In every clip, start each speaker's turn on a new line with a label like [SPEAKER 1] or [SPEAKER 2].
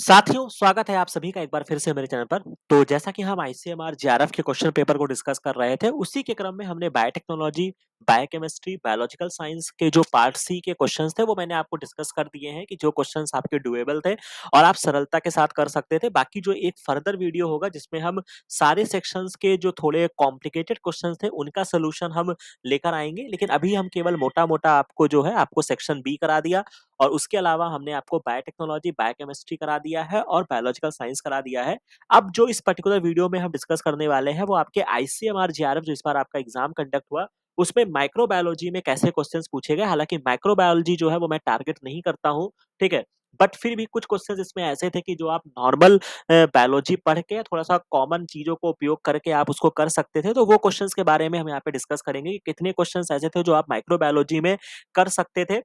[SPEAKER 1] साथियों स्वागत है आप सभी का एक बार फिर से मेरे चैनल पर तो जैसा कि हम आईसीएमआर जीआरएफ के क्वेश्चन पेपर को डिस्कस कर रहे थे उसी के क्रम में हमने बायोटेक्नोलॉजी बायोकेमिस्ट्री बायोलॉजिकल साइंस के जो पार्ट सी के क्वेश्चंस थे वो मैंने आपको डिस्कस कर दिए हैं कि जो क्वेश्चंस आपके डुएबल थे और आप सरलता के साथ कर सकते थे बाकी जो एक फर्दर वीडियो होगा जिसमें हम सारे सेक्शन के जो थोड़े कॉम्प्लिकेटेड क्वेश्चन थे उनका सोल्यूशन हम लेकर आएंगे लेकिन अभी हम केवल मोटा मोटा आपको जो है आपको सेक्शन बी करा दिया और उसके अलावा हमने आपको बायोटेक्नोलॉजी बायोकेमिस्ट्री करा दिया है और बायोलॉजिकल साइंस करा दिया है अब जो इस पर्टिकुलर वीडियो में हम डिस्कस करने वाले हैं वो आपके आईसीएमआर जी जो इस बार आपका एग्जाम कंडक्ट हुआ उसमें माइक्रोबायोलॉजी में कैसे क्वेश्चंस पूछे गए हालांकि माइक्रोबायोलॉजी जो है वो मैं टारगेट नहीं करता हूँ ठीक है बट फिर भी कुछ क्वेश्चन इसमें ऐसे थे कि जो आप नॉर्मल बायोलॉजी पढ़ के थोड़ा सा कॉमन चीज़ों को उपयोग करके आप उसको कर सकते थे तो वो क्वेश्चंस के बारे में हम यहाँ पे डिस्कस करेंगे कि कितने क्वेश्चंस ऐसे थे जो आप माइक्रोबायोलॉजी में कर सकते थे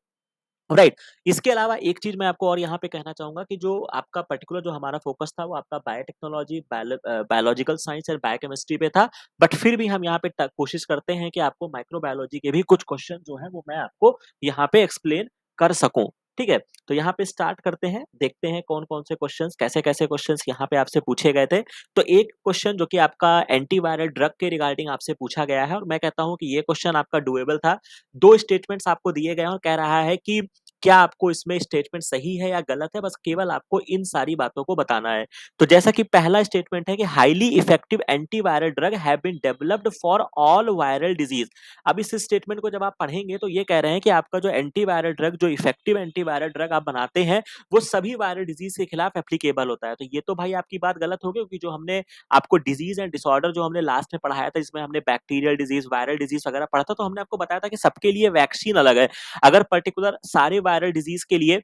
[SPEAKER 1] राइट right. इसके अलावा एक चीज मैं आपको और यहाँ पे कहना चाहूंगा कि जो आपका पर्टिकुलर जो हमारा फोकस था वो आपका बायोटेक्नोलॉजी बायोलॉजिकल साइंस और बायोकेमिस्ट्री पे था बट फिर भी हम यहाँ पे कोशिश करते हैं कि आपको माइक्रोबायोलॉजी के भी कुछ क्वेश्चन जो है वो मैं आपको यहाँ पे एक्सप्लेन कर सकूं ठीक है तो यहाँ पे स्टार्ट करते हैं देखते हैं कौन कौन से क्वेश्चन कैसे कैसे क्वेश्चन यहाँ पे आपसे पूछे गए थे तो एक क्वेश्चन जो कि आपका एंटीवायरल ड्रग के रिगार्डिंग आपसे पूछा गया है और मैं कहता हूँ कि ये क्वेश्चन आपका डुएबल था दो स्टेटमेंट्स आपको दिए गए हैं और कह रहा है कि क्या आपको इसमें स्टेटमेंट सही है या गलत है बस केवल आपको इन सारी बातों को बताना है तो जैसा कि पहला स्टेटमेंट है कि highly effective antiviral drug have been developed for all viral disease अब इस स्टेटमेंट को जब आप पढ़ेंगे तो ये कह रहे हैं कि आपका जो एंटीवायरल ड्रग जो इफेक्टिव एंटीवायरल ड्रग आप बनाते हैं वो सभी वायरल डिजीज के खिलाफ एप्लीकेबल होता है तो ये तो भाई आपकी बात गलत होगी क्योंकि जो हमने आपको डिजीज एंड डिसऑर्डर जो हमने लास्ट में पढ़ाया था जिसमें हमने बैक्टीरियल डिजीज वायरल डिजीज वगैरह पढ़ा था तो हमने आपको बताया था कि सबके लिए वैक्सीन अलग है अगर पर्टिकुलर सारे वायरल डिजीज के लिए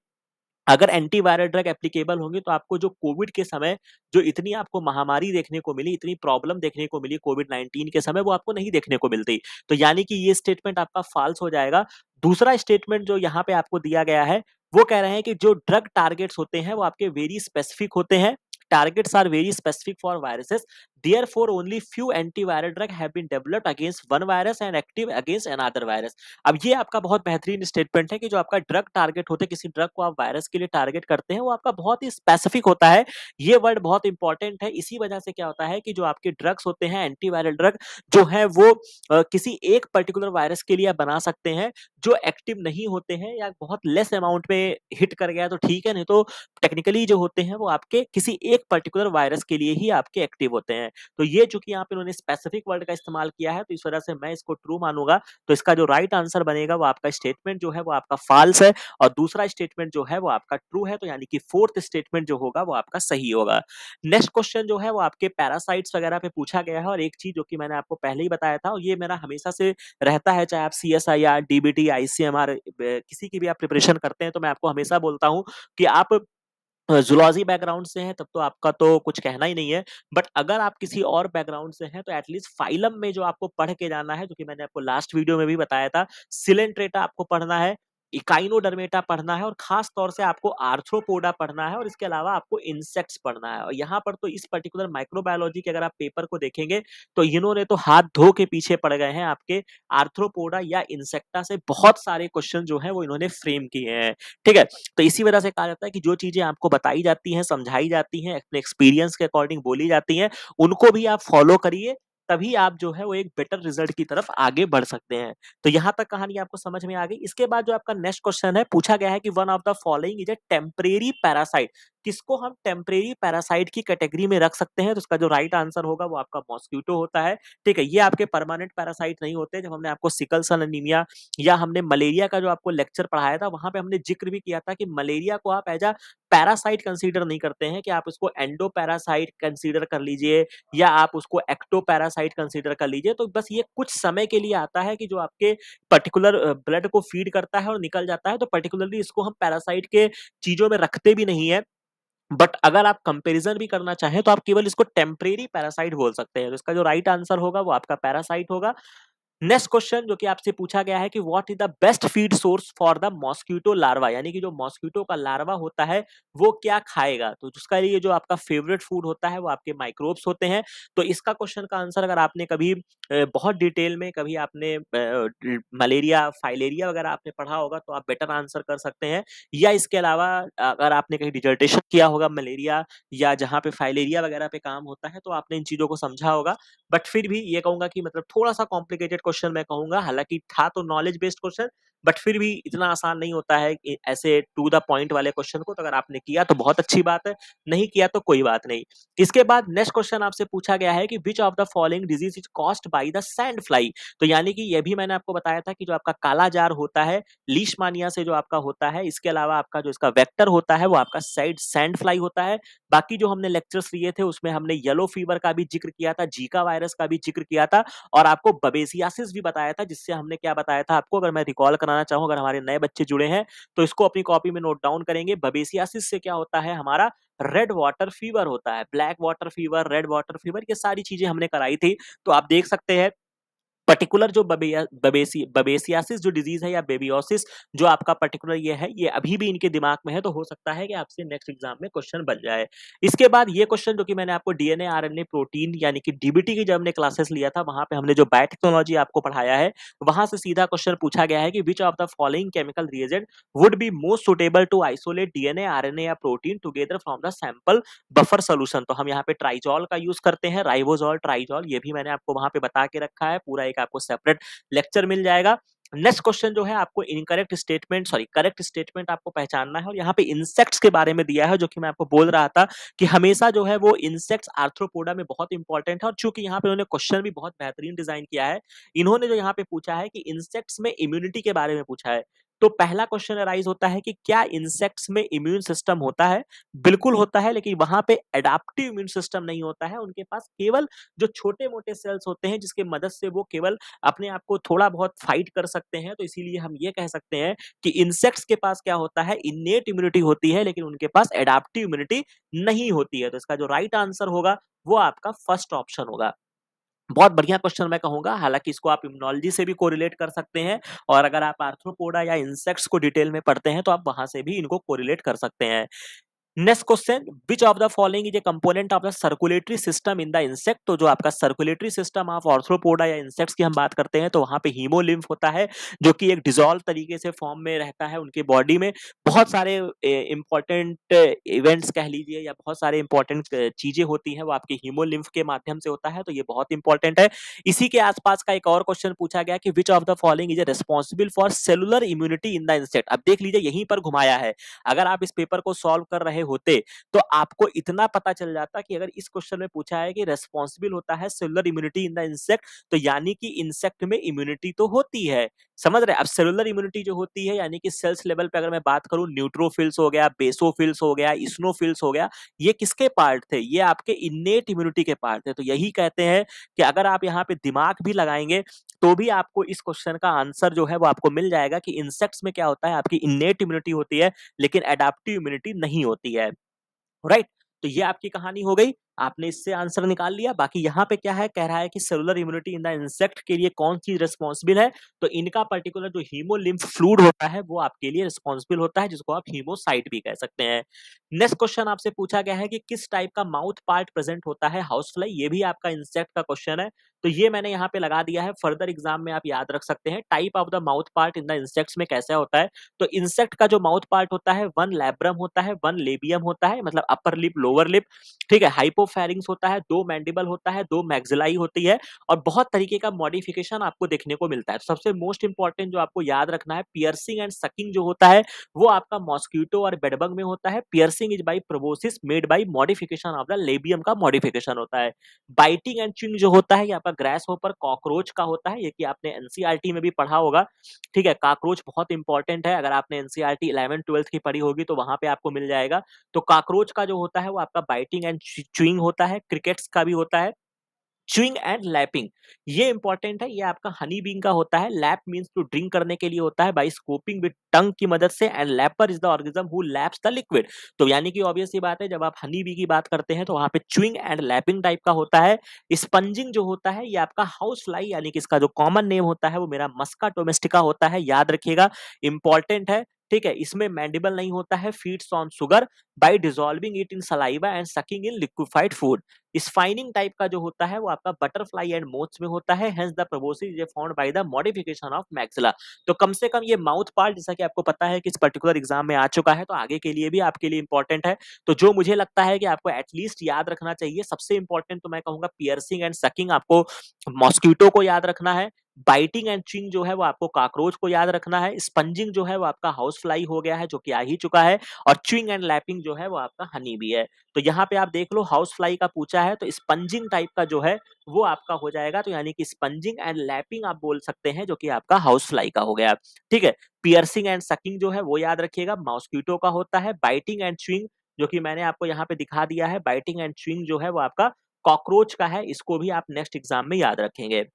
[SPEAKER 1] अगर एंटीवायरल ड्रग एप्लीकेबल होंगे तो आपको जो कोविड के समय जो इतनी आपको महामारी देखने को मिली इतनी प्रॉब्लम देखने को मिली कोविड नाइन्टीन के समय वो आपको नहीं देखने को मिलती तो यानी कि ये स्टेटमेंट आपका फॉल्स हो जाएगा दूसरा स्टेटमेंट जो यहाँ पे आपको दिया गया है वो कह रहे हैं कि जो ड्रग टारगेट्स होते हैं वो आपके वेरी स्पेसिफिक होते हैं targets are very specific for viruses therefore only few antiviral drug have been developed against one virus and active against another virus अब ये आपका बहुत बेहतरीन स्टेटमेंट है कि जो आपका ड्रग टारगेट होते हैं किसी ड्रग को आप वायरस के लिए टारगेट करते हैं वो आपका बहुत ही स्पेसिफिक होता है ये वर्ड बहुत इंपॉर्टेंट है इसी वजह से क्या होता है कि जो आपके ड्रग्स होते हैं एंटीवायरल ड्रग जो है वो आ, किसी एक पर्टिकुलर वायरस के लिए आप बना सकते हैं जो एक्टिव नहीं होते हैं या बहुत लेस अमाउंट में हिट कर गया तो ठीक है नहीं तो टेक्निकली जो होते हैं वो आपके किसी एक पर्टिकुलर वायरस के लिए ही आपके एक्टिव होते हैं हैं तो ये चूंकि यहाँ पे उन्होंने स्पेसिफिक वर्ड का इस्तेमाल किया है तो इस वजह से मैं इसको ट्रू मानूंगा तो इसका जो राइट आंसर बनेगा वो आपका स्टेटमेंट जो है वो आपका फॉल्स है और दूसरा स्टेटमेंट जो है वो आपका ट्रू है तो यानी कि फोर्थ स्टेटमेंट जो होगा वो आपका सही होगा नेक्स्ट क्वेश्चन जो है वो आपके पैरासाइट्स वगैरह पे पूछा गया है और एक चीज जो कि मैंने आपको पहले ही बताया था और ये मेरा हमेशा से रहता है चाहे आप C S I R DBT ICMR किसी की भी आप प्रिपरेशन करते हैं तो मैं आपको हमेशा बोलता हूँ कि आप जुलॉजी बैकग्राउंड से हैं तब तो आपका तो कुछ कहना ही नहीं है बट अगर आप किसी और बैकग्राउंड से हैं तो एटलीस्ट फाइलम में जो आपको पढ़ के जाना है जो कि मैंने आपको लास्ट वीडियो में भी बताया था सिलेंट्रेटा आपको पढ़ना है इकाइनोडर्मेटा पढ़ना है और खास तौर से आपको आर्थ्रोपोडा पढ़ना है और इसके अलावा आपको इंसेक्ट्स पढ़ना है और यहाँ पर तो इस पर्टिकुलर माइक्रोबायोलॉजी के अगर आप पेपर को देखेंगे तो इन्होंने तो हाथ धो के पीछे पड़ गए हैं आपके आर्थ्रोपोडा या इंसेक्टा से बहुत सारे क्वेश्चन जो है वो इन्होंने फ्रेम किए हैं ठीक है तो इसी वजह से कहा जाता है कि जो चीजें आपको बताई जाती हैं समझाई जाती हैं अपने एक्सपीरियंस के अकॉर्डिंग बोली जाती हैं उनको भी आप फॉलो करिए तभी आप जो है वो एक बेटर रिजल्ट की तरफ आगे बढ़ सकते हैं तो यहाँ तक कहानी आपको समझ में आ गई इसके बाद जो आपका नेक्स्ट क्वेश्चन है पूछा गया है कि one of the following is a temporary parasite किसको हम टेम्परेरी पैरासाइट की कैटेगरी में रख सकते हैं तो उसका जो राइट आंसर होगा वो आपका मॉस्क्यूटो होता है ठीक है ये आपके परमानेंट पैरासाइट नहीं होते जब हमने आपको सिकल सन अनीमिया या हमने मलेरिया का जो आपको लेक्चर पढ़ाया था वहां पे हमने जिक्र भी किया था कि मलेरिया को आप एज अ पैरासाइट कंसिडर नहीं करते हैं कि आप उसको एंडो पैरासाइट कंसिडर कर लीजिए या आप उसको एक्टो पैरासाइट साइट कंसीडर कर लीजिए तो बस ये कुछ समय के लिए आता है कि जो आपके पर्टिकुलर ब्लड को फीड करता है और निकल जाता है तो पर्टिकुलरली इसको हम पैरासाइट के चीजों में रखते भी नहीं है बट अगर आप कंपैरिजन भी करना चाहें तो आप केवल इसको टेम्परेरी पैरासाइट बोल सकते हैं तो इसका जो राइट आंसर होगा वो आपका पैरासाइट होगा नेक्स्ट क्वेश्चन जो कि आपसे पूछा गया है कि what is the best feed source for the mosquito larva यानी कि जो मॉस्क्यूटो का लार्वा होता है वो क्या खाएगा तो उसका लिए जो आपका फेवरेट फूड होता है वो आपके माइक्रोब्स होते हैं तो इसका क्वेश्चन का आंसर अगर आपने कभी बहुत डिटेल में कभी आपने मलेरिया फाइलेरिया वगैरह आपने पढ़ा होगा तो आप बेटर आंसर कर सकते हैं या इसके अलावा अगर आपने कहीं डिजर्टेशन किया होगा मलेरिया या जहाँ पे फाइलेरिया वगैरह पे काम होता है तो आपने इन चीजों को समझा होगा बट फिर भी ये कहूंगा कि मतलब थोड़ा सा कॉम्प्लिकेटेड क्वेश्चन मैं कहूंगा हालांकि था तो नॉलेज बेस्ड क्वेश्चन बट फिर भी इतना आसान नहीं होता है ऐसे टू द पॉइंट वाले क्वेश्चन को तो अगर आपने किया तो बहुत अच्छी बात है नहीं किया तो कोई बात नहीं इसके बाद नेक्स्ट क्वेश्चन आपसे पूछा गया है कि which of the following disease is caused by the sand fly तो यानी कि यह भी मैंने आपको बताया था कि जो आपका काला जार होता है लीश मानिया से जो आपका होता है इसके अलावा आपका जो इसका वैक्टर होता है वो आपका साइड सैंड फ्लाई होता है बाकी जो हमने लेक्चर्स लिए थे उसमें हमने येलो फीवर का भी जिक्र किया था जीका वायरस का भी जिक्र किया था और आपको बबेसिया क्लासेस भी बताया था जिससे हमने क्या बताया था आपको अगर मैं रिकॉल कराना चाहूँ अगर हमारे नए बच्चे जुड़े हैं तो इसको अपनी कॉपी में नोट डाउन करेंगे बबेसियासिस से क्या होता है हमारा रेड वाटर फीवर होता है black water fever red water fever ये सारी चीजें हमने कराई थी तो आप देख सकते हैं पर्टिकुलर जो बबेसियासिस जो डिजीज है या बेबियोसिस जो आपका पर्टिकुलर ये है ये अभी भी इनके दिमाग में है तो हो सकता है कि आपसे नेक्स्ट एग्जाम में क्वेश्चन बन जाए इसके बाद ये क्वेश्चन जो कि मैंने आपको डीएनए आर प्रोटीन यानी कि डीबीटी की जब हमने क्लासेस लिया था वहां पे हमने जो बायोटेक्नोलॉजी आपको पढ़ाया है वहां से सीधा क्वेश्चन पूछा गया है कि which of the following chemical reagent would be most suitable to isolate DNA or या protein together from the sample buffer solution तो हम यहाँ पे ट्राइजॉल का यूज करते हैं राइबोजॉल ट्राइजॉल ये भी मैंने आपको वहां पे बता के रखा है पूरा एक का आपको सेपरेट लेक्चर मिल जाएगा नेक्स्ट क्वेश्चन जो है आपको incorrect statement sorry correct statement आपको पहचानना है और यहाँ पे इंसेक्ट्स के बारे में दिया है जो कि मैं आपको बोल रहा था कि हमेशा जो है वो इंसेक्ट्स आर्थ्रोपोडा में बहुत इंपॉर्टेंट है और चूंकि यहाँ पे उन्होंने क्वेश्चन भी बहुत बेहतरीन डिजाइन किया है इन्होंने जो यहाँ पे पूछा है कि इंसेक्ट्स में इम्यूनिटी के बारे में पूछा है तो पहला क्वेश्चन अराइज होता है कि क्या इंसेक्ट्स में इम्यून सिस्टम होता है बिल्कुल होता है लेकिन वहां पे एडाप्टिव इम्यून सिस्टम नहीं होता है उनके पास केवल जो छोटे मोटे सेल्स होते हैं जिसके मदद से वो केवल अपने आप को थोड़ा बहुत फाइट कर सकते हैं तो इसीलिए हम ये कह सकते हैं कि इंसेक्ट्स के पास क्या होता है इनेट इम्यूनिटी होती है लेकिन उनके पास एडाप्टिव इम्यूनिटी नहीं होती है तो इसका जो राइट आंसर होगा वो आपका फर्स्ट ऑप्शन होगा बहुत बढ़िया क्वेश्चन मैं कहूंगा हालांकि इसको आप इम्यूनोलॉजी से भी कोरिलेट कर सकते हैं और अगर आप आर्थ्रोपोडा या इंसेक्ट्स को डिटेल में पढ़ते हैं तो आप वहां से भी इनको कोरिलेट कर सकते हैं next question which of the following is a component of the circulatory system in the insect तो जो आपका सर्कुलेटरी सिस्टम ऑफ ऑर्थ्रोपोडा या इंसेक्ट्स की हम बात करते हैं तो वहां पे हीमोलिम्फ होता है जो कि एक डिजोल्व तरीके से फॉर्म में रहता है उनके बॉडी में बहुत सारे इंपॉर्टेंट इवेंट्स कह लीजिए या बहुत सारे इंपॉर्टेंट चीजें होती हैं वो आपके हीमोलिम्फ के माध्यम से होता है तो ये बहुत इंपॉर्टेंट है इसी के आसपास का एक और क्वेश्चन पूछा गया कि which of the following is a responsible for cellular immunity in the insect अब देख लीजिए यहीं पर घुमाया है अगर आप इस पेपर को सॉल्व कर रहे होते तो आपको इतना पता चल जाता कि अगर इस क्वेश्चन में पूछा है कि रेस्पॉन्सिबल होता है cellular immunity in the insect तो यानी कि इंसेक्ट में इम्यूनिटी तो होती है समझ रहे अब सेलुलर इम्यूनिटी जो होती है यानी कि सेल्स लेवल पर अगर मैं बात करूं न्यूट्रोफिल्स हो गया बेसोफिल्स हो गया स्नोफिल्स हो गया ये किसके पार्ट थे ये आपके इन्नेट इम्यूनिटी के पार्ट थे तो यही कहते हैं कि अगर आप यहाँ पे दिमाग भी लगाएंगे तो भी आपको इस क्वेश्चन का आंसर जो है वो आपको मिल जाएगा कि इंसेक्ट्स में क्या होता है आपकी इन्नेट इम्यूनिटी होती है लेकिन एडाप्टिव इम्यूनिटी नहीं होती है राइट right? तो ये आपकी कहानी हो गई आपने इससे आंसर निकाल लिया बाकी यहाँ पे क्या है कह रहा है कि cellular immunity in the insect के लिए कौन सी रिस्पॉन्सिबल है तो इनका पर्टिकुलर जो हीमोलिम्फ फ्लूड होता है वो आपके लिए रिस्पॉन्सिबल होता है जिसको आप हीमोसाइट भी कह सकते हैं नेक्स्ट क्वेश्चन आपसे पूछा गया है कि किस टाइप का माउथ पार्ट प्रेजेंट होता है हाउस फ्लाई ये भी आपका इंसेक्ट का क्वेश्चन है तो ये मैंने यहाँ पे लगा दिया है फर्दर एग्जाम में आप याद रख सकते हैं type of the mouth part in the insect में कैसे होता है तो इंसेक्ट का जो माउथ पार्ट होता है वन लेब्रम होता है वन लेबियम होता है मतलब अपर लिप लोअर लिप ठीक है हाइपो फेरिंग्स होता है दो मैंडिबल होता है दो मैग्जिलाई होती है और बहुत तरीके का मॉडिफिकेशन आपको देखने को मिलता है तो सबसे मोस्ट इंपॉर्टेंट जो आपको याद रखना है पियर्सिंग एंड सकिंग जो होता है वो आपका मॉस्क्यूटो और बेडबंग में होता है piercing is by proboscis made by modification of the labium का मॉडिफिकेशन होता है बाइटिंग एंड चिंग जो होता है ये आपका ग्रास होपर कॉकरोच का होता है ये कि आपने एनसीआरटी में भी पढ़ा होगा ठीक है कॉकरोच बहुत इंपॉर्टेंट है अगर आपने एनसीआरटी इलेवन ट्वेल्थ की पढ़ी होगी तो वहां पे आपको मिल जाएगा तो कॉकरोच का जो होता है वो आपका बाइटिंग एंड चुइंग बॉलिंग होता है क्रिकेट्स का भी होता है चुइंग एंड लैपिंग ये इंपॉर्टेंट है ये आपका हनी बींग का होता है लैप मीन्स टू ड्रिंक करने के लिए होता है बाई स्कोपिंग विद टंग की मदद से and lapper is the organism who laps the liquid तो यानी कि ऑब्वियस ये बात है जब आप हनी बी की बात करते हैं तो वहां पे चुइंग एंड लैपिंग टाइप का होता है स्पंजिंग जो होता है ये आपका हाउस फ्लाई यानी कि इसका जो कॉमन नेम होता है वो मेरा मस्का डोमेस्टिका होता है याद रखिएगा इंपॉर्टेंट है ठीक है इसमें मैंडिबल नहीं होता है feeds on sugar by dissolving it in saliva and sucking in liquefied food siphoning type का जो होता है वो आपका बटरफ्लाई एंड मोथ्स में होता है hence the proboscis is found by the modification of maxilla तो कम से कम ये माउथ पार्ट जैसा कि आपको पता है कि इस पर्टिकुलर एग्जाम में आ चुका है तो आगे के लिए भी आपके लिए इंपॉर्टेंट है तो जो मुझे लगता है कि आपको एटलीस्ट याद रखना चाहिए सबसे इंपॉर्टेंट तो मैं कहूंगा पियर्सिंग एंड सकिंग आपको मॉस्क्यूटो को याद रखना है बाइटिंग एंड चिंग जो है वो आपको काक्रोच को याद रखना है स्पंजिंग जो है वो आपका हाउस फ्लाई हो गया है जो कि आ ही चुका है और च्यूइंग एंड लैपिंग जो है वो आपका हनी भी है तो यहाँ पे आप देख लो हाउस फ्लाई का पूछा है तो स्पंजिंग टाइप का जो है वो आपका हो जाएगा तो यानी कि स्पंजिंग एंड लैपिंग आप बोल सकते हैं जो कि आपका हाउस फ्लाई का हो गया ठीक है पियर्सिंग एंड सकिंग जो है वो याद रखिएगा मॉस्क्यूटो का होता है बाइटिंग एंड चुइंग जो कि मैंने आपको यहाँ पे दिखा दिया है बाइटिंग एंड चुइंग जो है वो आपका कॉकरोच का है इसको भी आप नेक्स्ट एग्जाम में याद रखेंगे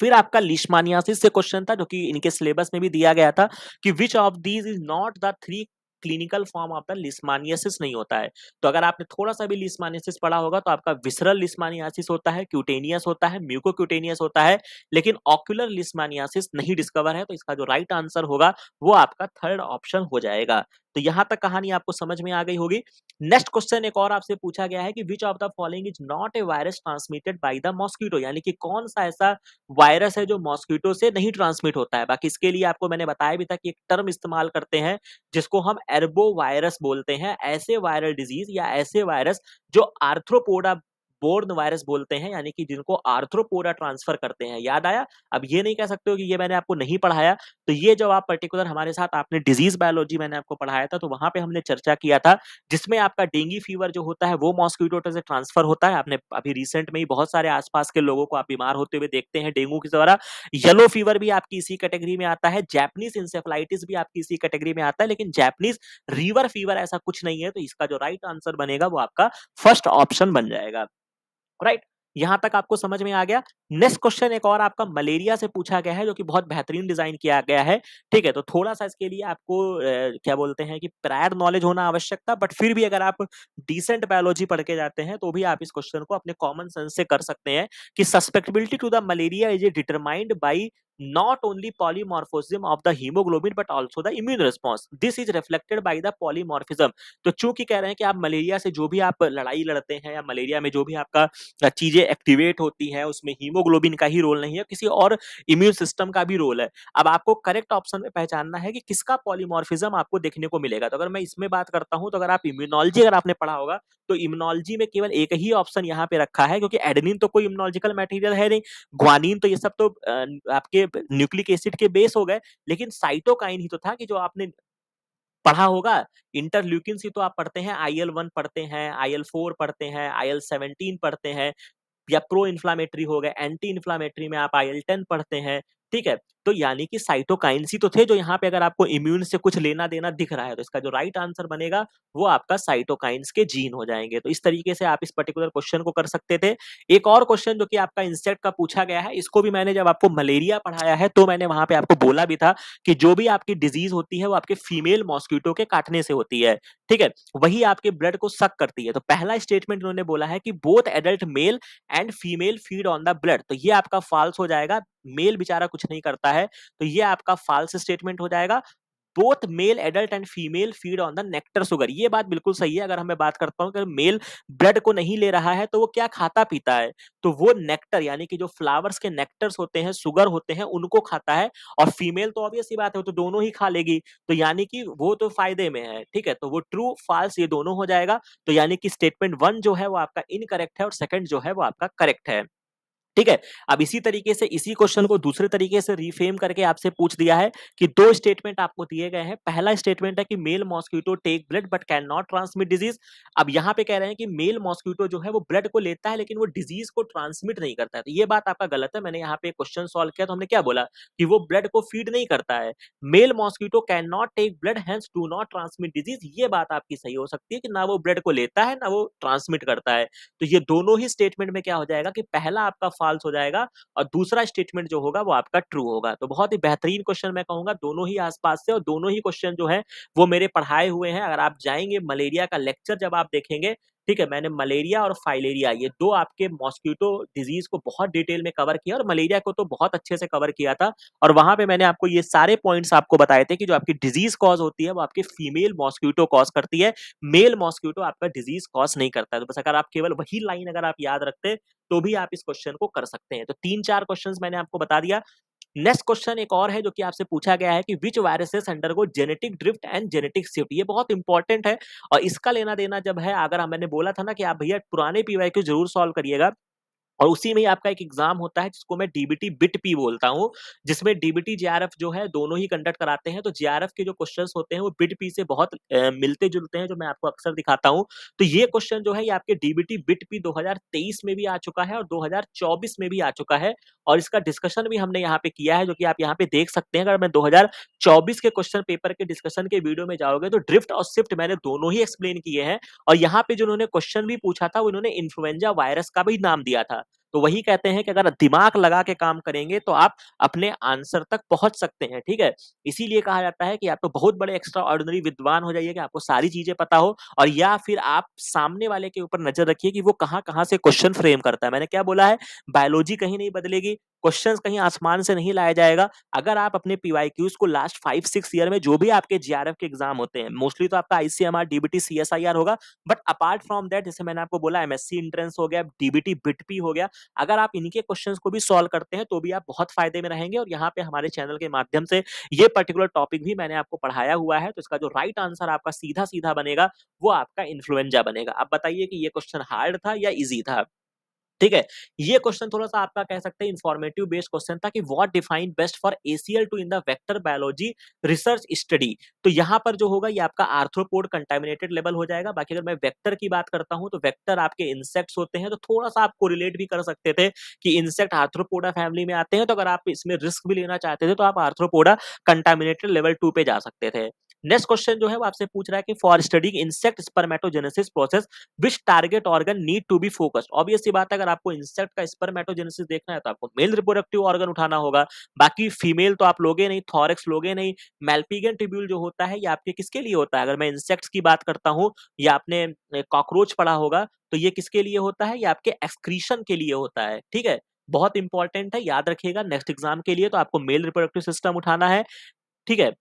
[SPEAKER 1] फिर आपका लिशमानियासिस से क्वेश्चन था जो कि इनके सिलेबस में भी दिया गया था कि which of these is not the three clinical form आपका लिस्मानियासिस नहीं होता है तो अगर आपने थोड़ा सा भी लिस्मानियासिस पढ़ा होगा तो आपका विसरल लिस्मानियासिस होता है क्यूटेनियस होता है म्यूकोक्यूटेनियस होता है लेकिन ऑक्यूलर लिस्मानियासिस नहीं डिस्कवर है तो इसका जो राइट right आंसर होगा वो आपका थर्ड ऑप्शन हो जाएगा तो यहां तक कहानी आपको समझ में आ गई होगी नेक्स्ट क्वेश्चन एक और आपसे पूछा गया है कि which of the following is not a virus transmitted by the mosquito यानी कि कौन सा ऐसा वायरस है जो मॉस्किटो से नहीं ट्रांसमिट होता है बाकी इसके लिए आपको मैंने बताया भी था कि एक टर्म इस्तेमाल करते हैं जिसको हम एर्बो वायरस बोलते हैं ऐसे वायरल डिजीज या ऐसे वायरस जो आर्थ्रोपोडा बोर्न वायरस बोलते हैं यानी कि जिनको आर्थ्रोपोरा ट्रांसफर करते हैं याद आया अब ये नहीं कह सकते हो कि ये मैंने आपको नहीं पढ़ाया तो ये जब आप पर्टिकुलर हमारे साथ आपने डिजीज बायोलॉजी मैंने आपको पढ़ाया था तो वहां पे हमने चर्चा किया था जिसमें आपका डेंगी फीवर जो होता है वो मॉस्क्यूटो से ट्रांसफर होता है आपने अभी रिसेंट में ही बहुत सारे आसपास के लोगों को आप बीमार होते हुए देखते हैं डेंगू के द्वारा येलो फीवर भी आपकी इसी कैटेगरी में आता है जैपनीज इंसेफ्लाइटिस भी आपकी इसी कैटेगरी में आता है लेकिन जैपनीज रिवर फीवर ऐसा कुछ नहीं है तो इसका जो राइट आंसर बनेगा वो आपका फर्स्ट ऑप्शन बन जाएगा राइट यहां तक आपको समझ में आ गया नेक्स्ट क्वेश्चन एक और आपका मलेरिया से पूछा गया है जो कि बहुत बेहतरीन डिजाइन किया गया है ठीक है तो थोड़ा सा इसके लिए आपको ए, क्या बोलते हैं कि प्रायर नॉलेज होना आवश्यक था बट फिर भी अगर आप डिसेंट बायोलॉजी पढ़ के जाते हैं तो भी आप इस क्वेश्चन को अपने कॉमन सेंस से कर सकते हैं कि susceptibility to the malaria is a determined by not only polymorphism of the hemoglobin but also the immune response this is reflected by the polymorphism तो चूंकि कह रहे हैं कि आप मलेरिया से जो भी आप लड़ाई लड़ते हैं या मलेरिया में जो भी आपका चीजें एक्टिवेट होती है उसमें हीमोग्लोबिन का ही रोल नहीं है किसी और इम्यून सिस्टम का भी रोल है अब आपको करेक्ट ऑप्शन में पहचानना है कि किसका पॉलीमॉर्फिज्म आपको देखने को मिलेगा तो अगर मैं इसमें बात करता हूं तो अगर आप इम्यूनोलॉजी अगर आपने पढ़ा होगा तो इम्यूनोलॉजी में केवल एक ही ऑप्शन यहाँ पे रखा है क्योंकि एडनिन तो कोई इम्यूनोलॉजिकल मटेरियल है नहीं ग्वानिन तो ये सब तो आपके न्यूक्लिक एसिड के बेस हो गए लेकिन साइटोकाइन ही तो था कि जो आपने पढ़ा होगा इंटरल्यूकिन ही तो आप पढ़ते हैं आई एल वन पढ़ते हैं आई एल फोर पढ़ते हैं आई एल सेवनटीन पढ़ते हैं या प्रो इन्फ्लामेटरी हो गए एंटी इन्फ्लामेटरी में आप आई एल टेन पढ़ते हैं ठीक है तो यानी कि साइटोकाइंस ही तो थे जो यहाँ पे अगर आपको इम्यून से कुछ लेना देना दिख रहा है तो इसका जो राइट आंसर बनेगा वो आपका साइटोकाइंस के जीन हो जाएंगे तो इस तरीके से आप इस पर्टिकुलर क्वेश्चन को कर सकते थे एक और क्वेश्चन जो कि आपका इंसेक्ट का पूछा गया है इसको भी मैंने जब आपको मलेरिया पढ़ाया है तो मैंने वहां पर आपको बोला भी था कि जो भी आपकी डिजीज होती है वो आपके फीमेल मॉस्किटो के काटने से होती है ठीक है वही आपके ब्लड को सक करती है तो पहला स्टेटमेंट इन्होंने बोला है कि both adult male and female feed on the blood तो ये आपका फॉल्स हो जाएगा मेल बेचारा कुछ नहीं करता है तो ये आपका फॉल्स स्टेटमेंट हो जाएगा both male adult and female feed on the nectar sugar ये बात बिल्कुल सही है अगर हमें बात करता हूँ कि मेल ब्लड को नहीं ले रहा है तो वो क्या खाता पीता है तो वो नेक्टर यानी कि जो फ्लावर्स के नेक्टर्स होते हैं सुगर होते हैं उनको खाता है और फीमेल तो ऑब्वियस ही बात है तो दोनों ही खा लेगी तो यानी कि वो तो फायदे में है ठीक है तो वो ट्रू फॉल्स ये दोनों हो जाएगा तो यानी कि स्टेटमेंट वन जो है वो आपका इनकरेक्ट है और सेकेंड जो है वो आपका करेक्ट है ठीक है अब इसी तरीके से इसी क्वेश्चन को दूसरे तरीके से रिफ्रेम करके आपसे पूछ दिया है कि दो स्टेटमेंट आपको दिए गए हैं पहला स्टेटमेंट है कि male mosquito take blood but can not transmit disease अब यहाँ पे कह रहे हैं कि मेल मॉस्क्यूटो जो है वो ब्लड को लेता है लेकिन वो डिजीज को ट्रांसमिट नहीं करता है तो ये बात आपका गलत है मैंने यहाँ पे क्वेश्चन सोल्व किया तो हमने क्या बोला कि वो ब्लड को फीड नहीं करता है male mosquito can not take blood hence do not transmit disease ये बात आपकी सही हो सकती है कि ना वो ब्लड को लेता है ना वो ट्रांसमिट करता है तो ये दोनों ही स्टेटमेंट में क्या हो जाएगा कि पहला आपका फॉल्स हो जाएगा और दूसरा स्टेटमेंट जो होगा वो आपका ट्रू होगा तो बहुत ही बेहतरीन क्वेश्चन मैं कहूंगा दोनों ही आसपास से और दोनों ही क्वेश्चन जो है वो मेरे पढ़ाए हुए हैं अगर आप जाएंगे मलेरिया का लेक्चर जब आप देखेंगे ठीक है मैंने मलेरिया और फाइलेरिया ये दो आपके मॉस्क्यूटो डिजीज को बहुत डिटेल में कवर किया और मलेरिया को तो बहुत अच्छे से कवर किया था और वहां पे मैंने आपको ये सारे पॉइंट्स आपको बताए थे कि जो आपकी डिजीज कॉज होती है वो आपकी फीमेल मॉस्क्यूटो कॉज करती है मेल मॉस्क्यूटो आपका डिजीज कॉज नहीं करता है तो बस अगर आप केवल वही लाइन अगर आप याद रखते तो भी आप इस क्वेश्चन को कर सकते हैं तो तीन चार क्वेश्चन मैंने आपको बता दिया नेक्स्ट क्वेश्चन एक और है जो कि आपसे पूछा गया है कि which viruses undergo genetic drift and genetic shift ये बहुत इंपॉर्टेंट है और इसका लेना देना जब है अगर मैंने बोला था ना कि आप भैया पुराने पीवाई को जरूर सॉल्व करिएगा और उसी में ही आपका एक एग्जाम होता है जिसको मैं डीबीटी बिट पी बोलता हूँ जिसमें डीबीटी जेआरएफ जो है दोनों ही कंडक्ट कराते हैं तो जेआरएफ के जो क्वेश्चन होते हैं वो बिट पी से बहुत ए, मिलते जुलते हैं जो मैं आपको अक्सर दिखाता हूँ तो ये क्वेश्चन जो है ये आपके डीबीटी बिट पी 2023 में भी आ चुका है और दो में भी आ चुका है और इसका डिस्कशन भी हमने यहाँ पे किया है जो कि आप यहाँ पे देख सकते हैं अगर मैं दो के क्वेश्चन पेपर के डिस्कशन के वीडियो में जाओगे तो ड्रिफ्ट और शिफ्ट मैंने दोनों ही एक्सप्लेन किए हैं और यहाँ पे जो उन्होंने क्वेश्चन भी पूछा था उन्होंने इन्फ्लुएंजा वायरस का भी नाम दिया था तो वही कहते हैं कि अगर दिमाग लगा के काम करेंगे तो आप अपने आंसर तक पहुंच सकते हैं ठीक है इसीलिए कहा जाता है कि आप तो बहुत बड़े एक्स्ट्रा ऑर्डिनरी विद्वान हो जाइए कि आपको सारी चीजें पता हो और या फिर आप सामने वाले के ऊपर नजर रखिए कि वो कहाँ कहाँ से क्वेश्चन फ्रेम करता है मैंने क्या बोला है बायोलॉजी कहीं नहीं बदलेगी क्वेश्चंस कहीं आसमान से नहीं लाया जाएगा अगर आप अपने क्यूज को लास्ट फाइव सिक्स ईयर में जो भी आपके जीआरएफ के एग्जाम होते हैं मोस्टली तो आपका आईसीएमआर डीबीटी सीएसआईआर होगा बट अपार्ट फ्रॉम दैट जैसे मैंने आपको बोला एमएससी इंट्रेंस हो गया डीबीटी बिटपी हो गया अगर आप इनके क्वेश्चन को भी सॉल्व करते हैं तो भी आप बहुत फायदे में रहेंगे और यहाँ पे हमारे चैनल के माध्यम से ये पर्टिकुलर टॉपिक भी मैंने आपको पढ़ाया हुआ है तो इसका जो राइट आंसर आपका सीधा सीधा बनेगा वो आपका इन्फ्लुएंजा बनेगा आप बताइए कि ये क्वेश्चन हार्ड था या इजी था ठीक है ये क्वेश्चन थोड़ा सा आपका कह सकते हैं इन्फॉर्मेटिव बेस्ड क्वेश्चन था कि what define best for ACL to in the vector biology research study तो यहाँ पर जो होगा ये आपका आर्थ्रोपोड कंटेमिनेटेड लेवल हो जाएगा बाकी अगर मैं वेक्टर की बात करता हूँ तो वेक्टर आपके इंसेक्ट्स होते हैं तो थोड़ा सा आप रिलेट भी कर सकते थे कि इंसेक्ट आर्थ्रोपोडा फैमिली में आते हैं तो अगर आप इसमें रिस्क भी लेना चाहते थे तो आप आर्थ्रोपोडा कंटेमिनेटेड लेवल टू पे जा सकते थे नेक्स्ट क्वेश्चन जो है वो आपसे पूछ रहा है कि for studying insect spermatogenesis process which target organ need to be focused obvious बात है अगर आपको इंसेक्ट का स्पर्मेटोजेनेसिस देखना है तो आपको मेल रिप्रोडक्टिव ऑर्गन उठाना होगा बाकी फीमेल तो आप लोगे नहीं थॉरेक्स लोगे नहीं मेल्पीगन ट्रिब्यूल जो होता है ये आपके किसके लिए होता है अगर मैं इंसेक्ट्स की बात करता हूँ या आपने कॉकरोच पढ़ा होगा तो ये किसके लिए होता है ये आपके एक्सक्रीशन के लिए होता है ठीक है बहुत इंपॉर्टेंट है याद रखिएगा नेक्स्ट एग्जाम के लिए तो आपको मेल रिप्रोडक्टिव सिस्टम उठाना है ठीक है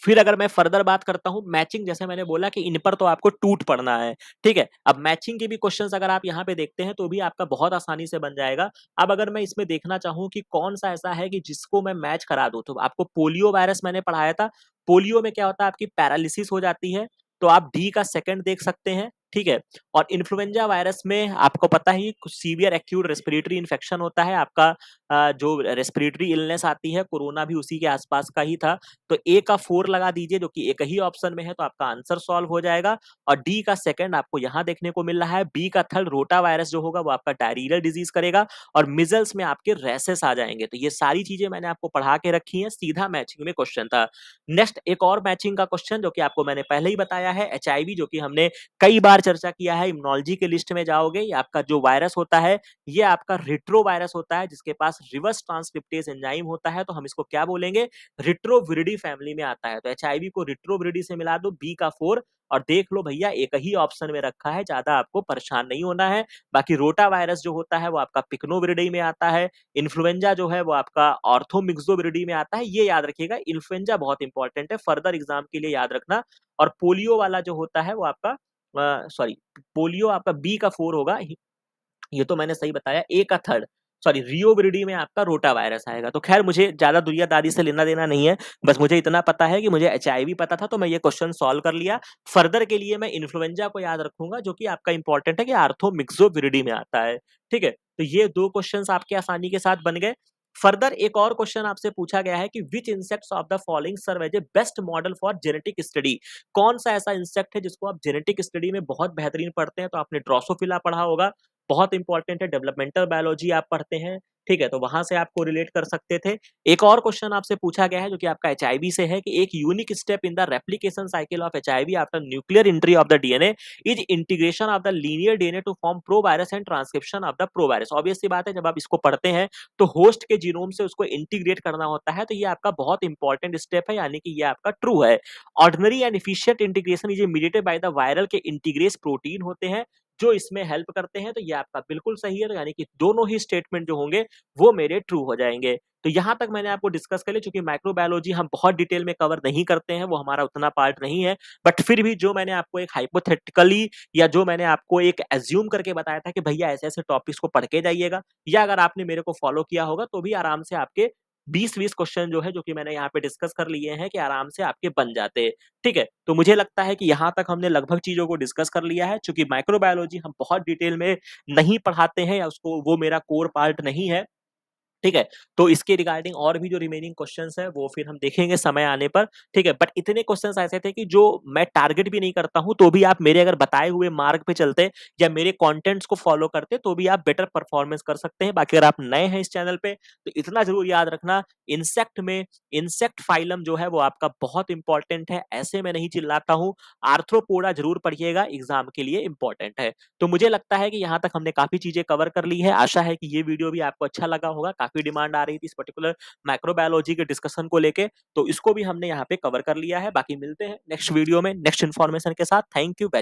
[SPEAKER 1] फिर अगर मैं फर्दर बात करता हूँ मैचिंग जैसे मैंने बोला कि इन पर तो आपको टूट पड़ना है ठीक है अब मैचिंग के भी क्वेश्चन अगर आप यहाँ पे देखते हैं तो भी आपका बहुत आसानी से बन जाएगा अब अगर मैं इसमें देखना चाहूँ कि कौन सा ऐसा है कि जिसको मैं मैच करा दू तो आपको पोलियो वायरस मैंने पढ़ाया था पोलियो में क्या होता है आपकी पैरालिसिस हो जाती है तो आप डी का सेकंड देख सकते हैं ठीक है और इन्फ्लुएंजा वायरस में आपको पता ही कुछ सीवियर एक्यूट रेस्पिरेटरी इन्फेक्शन होता है आपका जो रेस्पिरेटरी इलनेस आती है कोरोना भी उसी के आसपास का ही था तो ए का फोर लगा दीजिए जो कि एक ही ऑप्शन में है तो आपका आंसर सॉल्व हो जाएगा और डी का सेकेंड आपको यहाँ देखने को मिल रहा है बी का थर्ड रोटा वायरस जो होगा वो आपका डायरियल डिजीज करेगा और मिजल्स में आपके रेसेस आ जाएंगे तो ये सारी चीजें मैंने आपको पढ़ा के रखी है सीधा मैचिंग में क्वेश्चन था नेक्स्ट एक और मैचिंग का क्वेश्चन जो कि आपको मैंने पहले ही बताया है एच जो कि हमने कई बार चर्चा किया है इम्नोलॉजी के लिस्ट में जाओगे आपका जो वायरस होता है ये आपका रिट्रो वायरस होता है जिसके पास रिवर्स ट्रांसक्रिप्टेज एंजाइम होता है तो हम इसको क्या बोलेंगे रिट्रोविडी फैमिली में आता है तो एच को रिट्रोविडी से मिला दो बी का फोर और देख लो भैया एक ही ऑप्शन में रखा है ज्यादा आपको परेशान नहीं होना है बाकी रोटा वायरस जो होता है वो आपका पिकनोविडी में आता है इन्फ्लुएंजा जो है वो आपका ऑर्थोमिक्सोविडी में आता है ये याद रखिएगा इन्फ्लुएंजा बहुत इंपॉर्टेंट है फर्दर एग्जाम के लिए याद रखना और पोलियो वाला जो होता है वो आपका सॉरी पोलियो आपका बी का फोर होगा ये तो मैंने सही बताया ए का थर्ड सॉरी ब्रिडी में आपका रोटा वायरस आएगा तो खैर मुझे ज्यादा दुनिया दादी से लेना देना नहीं है बस मुझे इतना पता है कि मुझे एच पता था तो मैं ये क्वेश्चन सॉल्व कर लिया फर्दर के लिए मैं इन्फ्लुएंजा को याद रखूंगा जो कि आपका इंपॉर्टेंट है कि आर्थो ब्रिडी में आता है ठीक है तो ये दो क्वेश्चन आपके आसानी के साथ बन गए फर्दर एक और क्वेश्चन आपसे पूछा गया है कि which insect of the following serve as a best model for genetic study कौन सा ऐसा इंसेक्ट है जिसको आप जेनेटिक स्टडी में बहुत बेहतरीन पढ़ते हैं तो आपने ड्रोसोफिला पढ़ा होगा बहुत इंपॉर्टेंट है डेवलपमेंटल बायोलॉजी आप पढ़ते हैं ठीक है तो वहां से आपको रिलेट कर सकते थे एक और क्वेश्चन आपसे पूछा गया है जो कि आपका एच से है कि एक unique step in the replication cycle of H after nuclear entry of the DNA is integration of the linear DNA to form provirus and transcription of the provirus obviously बात है जब आप इसको पढ़ते हैं तो host के genome से उसको इंटीग्रेट करना होता है तो ये आपका बहुत इंपॉर्टेंट स्टेप है यानी कि ये आपका ट्रू है ordinary and efficient integration is mediated by the viral के इंटीग्रेस प्रोटीन होते हैं जो इसमें हेल्प करते हैं तो ये आपका बिल्कुल सही है तो यानी कि दोनों ही स्टेटमेंट जो होंगे वो मेरे ट्रू हो जाएंगे तो यहाँ तक मैंने आपको डिस्कस कर लिया चूंकि माइक्रोबायोलॉजी हम बहुत डिटेल में कवर नहीं करते हैं वो हमारा उतना पार्ट नहीं है बट फिर भी जो मैंने आपको एक हाइपोथेटिकली या जो मैंने आपको एक एज्यूम करके बताया था कि भैया ऐसे ऐसे टॉपिक्स को पढ़ के जाइएगा या अगर आपने मेरे को फॉलो किया होगा तो भी आराम से आपके बीस बीस क्वेश्चन जो है जो कि मैंने यहाँ पे डिस्कस कर लिए हैं कि आराम से आपके बन जाते हैं ठीक है तो मुझे लगता है कि यहाँ तक हमने लगभग चीजों को डिस्कस कर लिया है चूंकि माइक्रोबायोलॉजी हम बहुत डिटेल में नहीं पढ़ाते हैं या उसको वो मेरा कोर पार्ट नहीं है ठीक है तो इसके रिगार्डिंग और भी जो रिमेनिंग क्वेश्चन है वो फिर हम देखेंगे समय आने पर ठीक है बट इतने क्वेश्चन ऐसे थे कि जो मैं टारगेट भी नहीं करता हूं तो भी आप मेरे अगर बताए हुए मार्ग पे चलते या मेरे कॉन्टेंट्स को फॉलो करते तो भी आप बेटर परफॉर्मेंस कर सकते हैं बाकी अगर आप नए हैं इस चैनल पे तो इतना जरूर याद रखना इंसेक्ट में इंसेक्ट फाइलम जो है वो आपका बहुत इंपॉर्टेंट है ऐसे में नहीं चिल्लाता हूँ आर्थ्रोपोडा जरूर पढ़िएगा एग्जाम के लिए इंपॉर्टेंट है तो मुझे लगता है कि यहाँ तक हमने काफी चीजें कवर कर ली है आशा है कि ये वीडियो भी आपको अच्छा लगा होगा काफी डिमांड आ रही थी इस पर्टिकुलर माइक्रोबायोलॉजी के डिस्कशन को लेके तो इसको भी हमने यहाँ पे कवर कर लिया है बाकी मिलते हैं नेक्स्ट वीडियो में नेक्स्ट इन्फॉर्मेशन के साथ थैंक यू वेरी